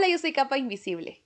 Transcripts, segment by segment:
Hola, yo soy Capa Invisible.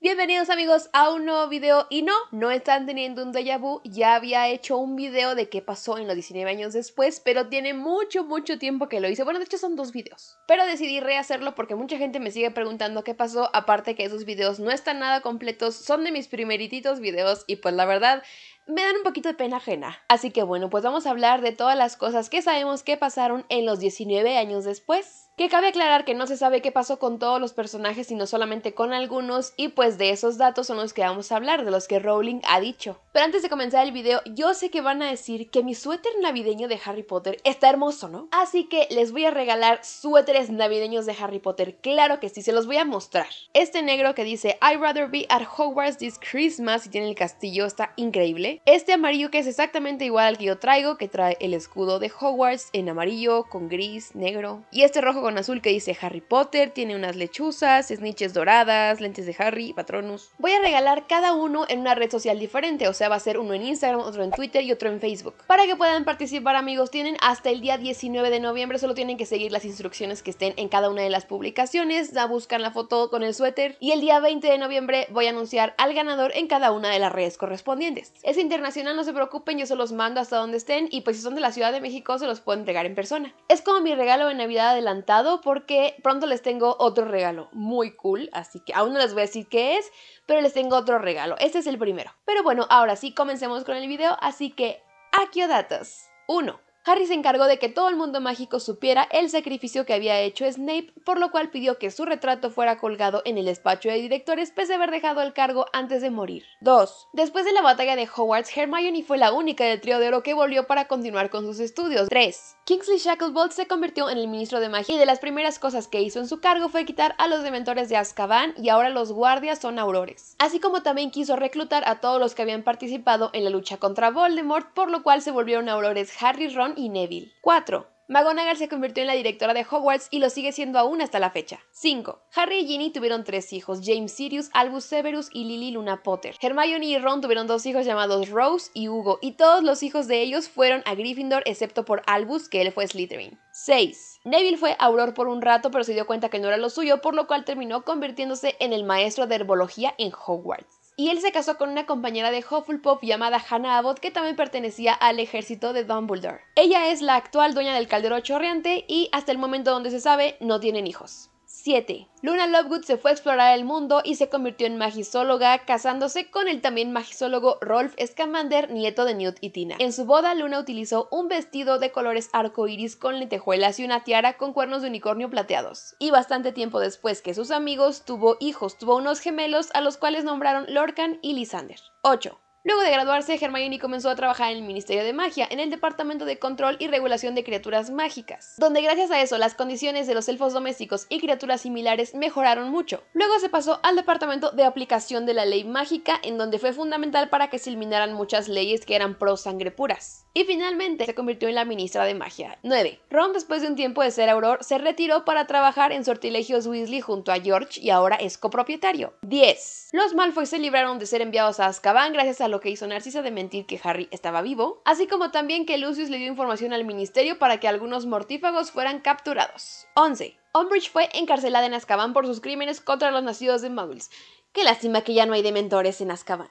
Bienvenidos amigos a un nuevo video y no, no están teniendo un déjà vu, ya había hecho un video de qué pasó en los 19 años después, pero tiene mucho mucho tiempo que lo hice, bueno de hecho son dos videos, pero decidí rehacerlo porque mucha gente me sigue preguntando qué pasó, aparte que esos videos no están nada completos, son de mis primerititos videos y pues la verdad me dan un poquito de pena ajena. Así que bueno, pues vamos a hablar de todas las cosas que sabemos que pasaron en los 19 años después. Que cabe aclarar que no se sabe qué pasó con todos los personajes, sino solamente con algunos, y pues de esos datos son los que vamos a hablar, de los que Rowling ha dicho. Pero antes de comenzar el video, yo sé que van a decir que mi suéter navideño de Harry Potter está hermoso, ¿no? Así que les voy a regalar suéteres navideños de Harry Potter, claro que sí, se los voy a mostrar. Este negro que dice I'd rather be at Hogwarts this Christmas y tiene el castillo, está increíble. Este amarillo que es exactamente igual al que yo traigo, que trae el escudo de Hogwarts en amarillo, con gris, negro. Y este rojo con azul que dice Harry Potter, tiene unas lechuzas, snitches doradas, lentes de Harry, patronus. Voy a regalar cada uno en una red social diferente, o sea, va a ser uno en Instagram, otro en Twitter y otro en Facebook. Para que puedan participar amigos, tienen hasta el día 19 de noviembre, solo tienen que seguir las instrucciones que estén en cada una de las publicaciones, buscan la foto con el suéter y el día 20 de noviembre voy a anunciar al ganador en cada una de las redes correspondientes. Es internacional, no se preocupen, yo se los mando hasta donde estén y pues si son de la Ciudad de México se los puedo entregar en persona. Es como mi regalo de Navidad adelantado porque pronto les tengo otro regalo muy cool, así que aún no les voy a decir qué es, pero les tengo otro regalo. Este es el primero. Pero bueno, ahora sí comencemos con el video, así que aquí datos. 1. Harry se encargó de que todo el mundo mágico supiera el sacrificio que había hecho Snape, por lo cual pidió que su retrato fuera colgado en el despacho de directores pese a haber dejado el cargo antes de morir. 2. Después de la batalla de Hogwarts, Hermione fue la única del trío de oro que volvió para continuar con sus estudios. 3. Kingsley Shacklebolt se convirtió en el ministro de magia y de las primeras cosas que hizo en su cargo fue quitar a los dementores de Azkaban y ahora los guardias son aurores. Así como también quiso reclutar a todos los que habían participado en la lucha contra Voldemort, por lo cual se volvieron aurores Harry, Ron y Neville. 4. McGonagall se convirtió en la directora de Hogwarts y lo sigue siendo aún hasta la fecha. 5. Harry y Ginny tuvieron tres hijos, James Sirius, Albus Severus y Lily Luna Potter. Hermione y Ron tuvieron dos hijos llamados Rose y Hugo, y todos los hijos de ellos fueron a Gryffindor excepto por Albus, que él fue Slytherin. 6. Neville fue auror por un rato, pero se dio cuenta que no era lo suyo, por lo cual terminó convirtiéndose en el maestro de herbología en Hogwarts y él se casó con una compañera de Hufflepuff llamada Hannah Abbott que también pertenecía al ejército de Dumbledore. Ella es la actual dueña del caldero chorreante y hasta el momento donde se sabe no tienen hijos. 7. Luna Lovegood se fue a explorar el mundo y se convirtió en magisóloga, casándose con el también magisólogo Rolf Scamander, nieto de Newt y Tina. En su boda, Luna utilizó un vestido de colores iris con lentejuelas y una tiara con cuernos de unicornio plateados. Y bastante tiempo después que sus amigos, tuvo hijos, tuvo unos gemelos a los cuales nombraron Lorcan y Lysander. 8. Luego de graduarse, Hermione comenzó a trabajar en el Ministerio de Magia, en el Departamento de Control y Regulación de Criaturas Mágicas, donde gracias a eso las condiciones de los elfos domésticos y criaturas similares mejoraron mucho. Luego se pasó al Departamento de Aplicación de la Ley Mágica, en donde fue fundamental para que se eliminaran muchas leyes que eran pro sangre puras. Y finalmente se convirtió en la ministra de magia. 9. Ron, después de un tiempo de ser Auror, se retiró para trabajar en sortilegios Weasley junto a George y ahora es copropietario. 10. Los Malfoy se libraron de ser enviados a Azkaban gracias a lo que hizo Narcisa de mentir que Harry estaba vivo, así como también que Lucius le dio información al ministerio para que algunos mortífagos fueran capturados. 11. Umbridge fue encarcelada en Azkaban por sus crímenes contra los nacidos de Muggles. Qué lástima que ya no hay dementores en Azkaban.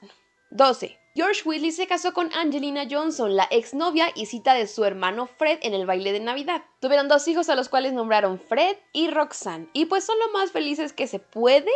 12. George Weasley se casó con Angelina Johnson, la exnovia y cita de su hermano Fred en el baile de Navidad. Tuvieron dos hijos a los cuales nombraron Fred y Roxanne, y pues son lo más felices que se puede,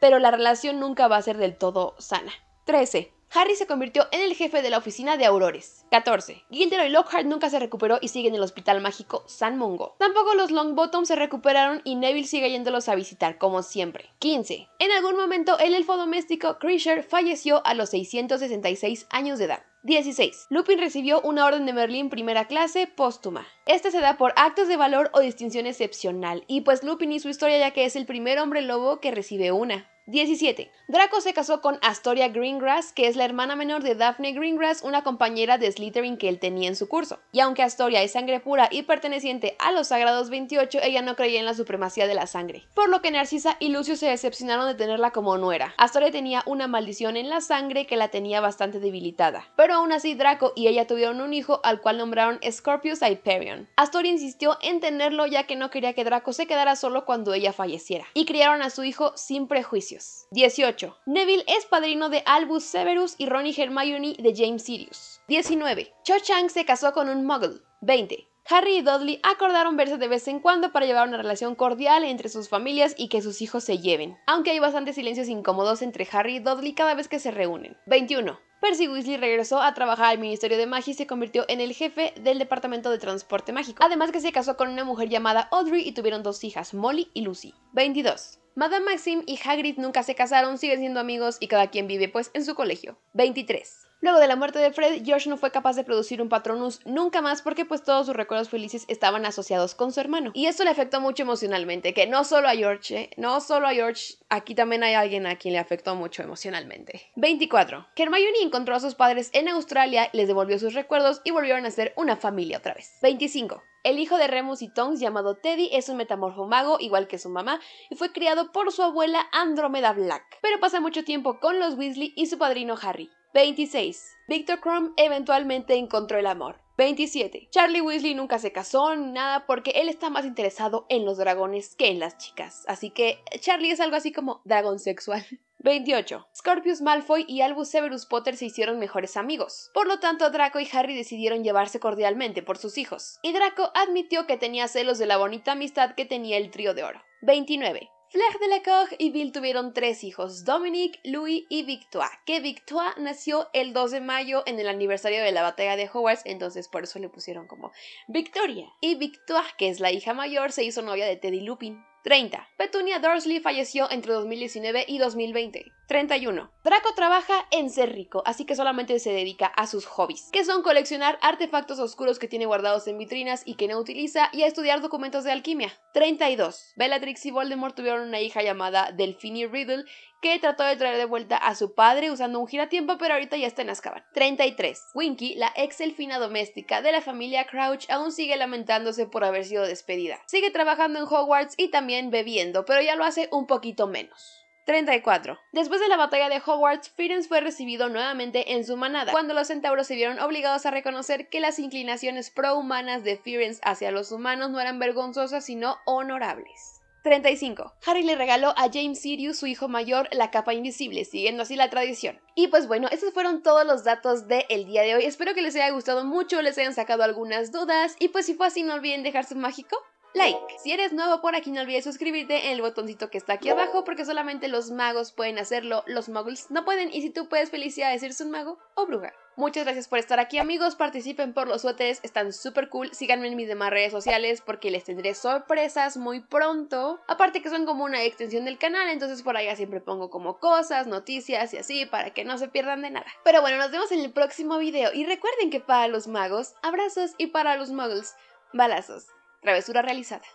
pero la relación nunca va a ser del todo sana. 13. Harry se convirtió en el jefe de la oficina de aurores. 14. Gilderoy Lockhart nunca se recuperó y sigue en el hospital mágico San Mungo. Tampoco los Longbottom se recuperaron y Neville sigue yéndolos a visitar como siempre. 15. En algún momento el elfo doméstico Kreischer falleció a los 666 años de edad. 16. Lupin recibió una orden de Merlín primera clase póstuma. Esta se da por actos de valor o distinción excepcional, y pues Lupin y su historia ya que es el primer hombre lobo que recibe una. 17. Draco se casó con Astoria Greengrass, que es la hermana menor de Daphne Greengrass, una compañera de Slytherin que él tenía en su curso. Y aunque Astoria es sangre pura y perteneciente a los Sagrados 28, ella no creía en la supremacía de la sangre, por lo que Narcisa y Lucio se decepcionaron de tenerla como nuera. Astoria tenía una maldición en la sangre que la tenía bastante debilitada. Pero aún así Draco y ella tuvieron un hijo al cual nombraron Scorpius Hyperion. Astoria insistió en tenerlo ya que no quería que Draco se quedara solo cuando ella falleciera, y criaron a su hijo sin prejuicio. 18. Neville es padrino de Albus Severus y Ronnie Hermione de James Sirius. 19. Cho Chang se casó con un muggle. 20. Harry y Dudley acordaron verse de vez en cuando para llevar una relación cordial entre sus familias y que sus hijos se lleven, aunque hay bastantes silencios incómodos entre Harry y Dudley cada vez que se reúnen. 21. Percy Weasley regresó a trabajar al Ministerio de Magia y se convirtió en el jefe del Departamento de Transporte Mágico. Además que se casó con una mujer llamada Audrey y tuvieron dos hijas, Molly y Lucy. 22. Madame Maxim y Hagrid nunca se casaron, siguen siendo amigos y cada quien vive pues en su colegio. 23. Luego de la muerte de Fred, George no fue capaz de producir un Patronus nunca más porque pues todos sus recuerdos felices estaban asociados con su hermano. Y esto le afectó mucho emocionalmente, que no solo a George, ¿eh? no solo a George, aquí también hay alguien a quien le afectó mucho emocionalmente. 24. Hermione encontró a sus padres en Australia, les devolvió sus recuerdos y volvieron a ser una familia otra vez. 25. El hijo de Remus y Tongs llamado Teddy, es un metamorfo mago, igual que su mamá, y fue criado por su abuela Andromeda Black. Pero pasa mucho tiempo con los Weasley y su padrino Harry. 26. Victor Crumb eventualmente encontró el amor. 27. Charlie Weasley nunca se casó ni nada porque él está más interesado en los dragones que en las chicas. Así que Charlie es algo así como dragón sexual. 28. Scorpius Malfoy y Albus Severus Potter se hicieron mejores amigos. Por lo tanto, Draco y Harry decidieron llevarse cordialmente por sus hijos. Y Draco admitió que tenía celos de la bonita amistad que tenía el trío de oro. 29. Fleur de Lecoq y Bill tuvieron tres hijos, Dominic, Louis y Victoire, que Victoire nació el 2 de mayo en el aniversario de la batalla de Hogwarts, entonces por eso le pusieron como Victoria. Y Victoire, que es la hija mayor, se hizo novia de Teddy Lupin. 30. Petunia Dursley falleció entre 2019 y 2020. 31. Draco trabaja en ser rico, así que solamente se dedica a sus hobbies, que son coleccionar artefactos oscuros que tiene guardados en vitrinas y que no utiliza y a estudiar documentos de alquimia. 32. Bellatrix y Voldemort tuvieron una hija llamada Delphine Riddle que trató de traer de vuelta a su padre usando un giratiempo, pero ahorita ya está en Azkaban. 33. Winky, la ex elfina doméstica de la familia Crouch, aún sigue lamentándose por haber sido despedida. Sigue trabajando en Hogwarts y también bebiendo, pero ya lo hace un poquito menos. 34. Después de la batalla de Hogwarts, Firenze fue recibido nuevamente en su manada, cuando los centauros se vieron obligados a reconocer que las inclinaciones prohumanas de Firenze hacia los humanos no eran vergonzosas sino honorables. 35. Harry le regaló a James Sirius, su hijo mayor, la capa invisible, siguiendo así la tradición. Y pues bueno, esos fueron todos los datos del día de hoy. Espero que les haya gustado mucho, les hayan sacado algunas dudas. Y pues si fue así, no olviden dejar su mágico like. Si eres nuevo por aquí, no olvides suscribirte en el botoncito que está aquí abajo, porque solamente los magos pueden hacerlo, los muggles no pueden, y si tú puedes, felicidad eres un mago o bruja. Muchas gracias por estar aquí amigos, participen por los suéteres, están súper cool, síganme en mis demás redes sociales porque les tendré sorpresas muy pronto. Aparte que son como una extensión del canal, entonces por allá siempre pongo como cosas, noticias y así para que no se pierdan de nada. Pero bueno, nos vemos en el próximo video y recuerden que para los magos, abrazos y para los muggles, balazos. Travesura realizada.